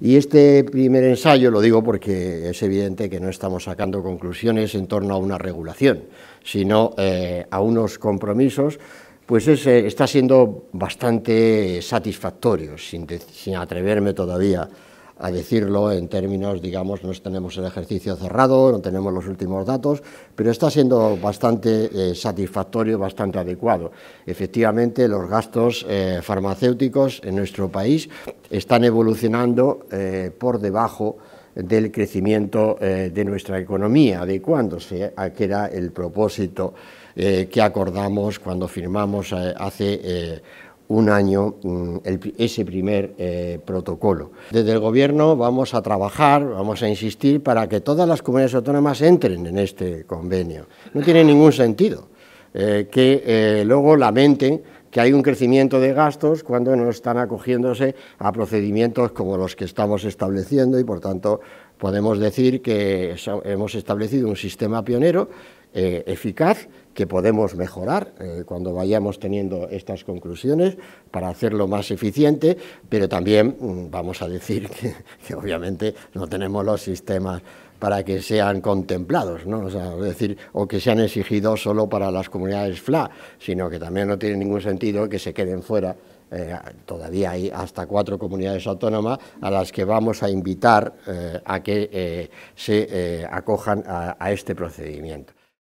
Y este primer ensayo lo digo porque es evidente que no estamos sacando conclusiones en torno a una regulación, sino eh, a unos compromisos, pues eh, está siendo bastante satisfactorio, sin atreverme todavía a decirlo en términos, digamos, no tenemos el ejercicio cerrado, no tenemos los últimos datos, pero está siendo bastante eh, satisfactorio, bastante adecuado. Efectivamente, los gastos eh, farmacéuticos en nuestro país están evolucionando eh, por debajo del crecimiento de nuestra economía, adecuándose a que era el propósito que acordamos cuando firmamos hace un año mm, ese primer eh, protocolo. Desde el Gobierno vamos a trabajar, vamos a insistir para que todas las comunidades autónomas entren en este convenio. No tiene ningún sentido eh, que eh, luego lamenten que hay un crecimiento de gastos cuando no están acogiéndose a procedimientos como los que estamos estableciendo y, por tanto, podemos decir que hemos establecido un sistema pionero eh, eficaz que podemos mejorar eh, cuando vayamos teniendo estas conclusiones para hacerlo más eficiente, pero también mm, vamos a decir que, obviamente no tenemos los sistemas para que sean contemplados, o, es decir, o que sean exigidos solo para las comunidades FLA, sino que también no tiene ningún sentido que se queden fuera eh, todavía hay hasta cuatro comunidades autónomas a las que vamos a invitar a que se acojan a este procedimiento.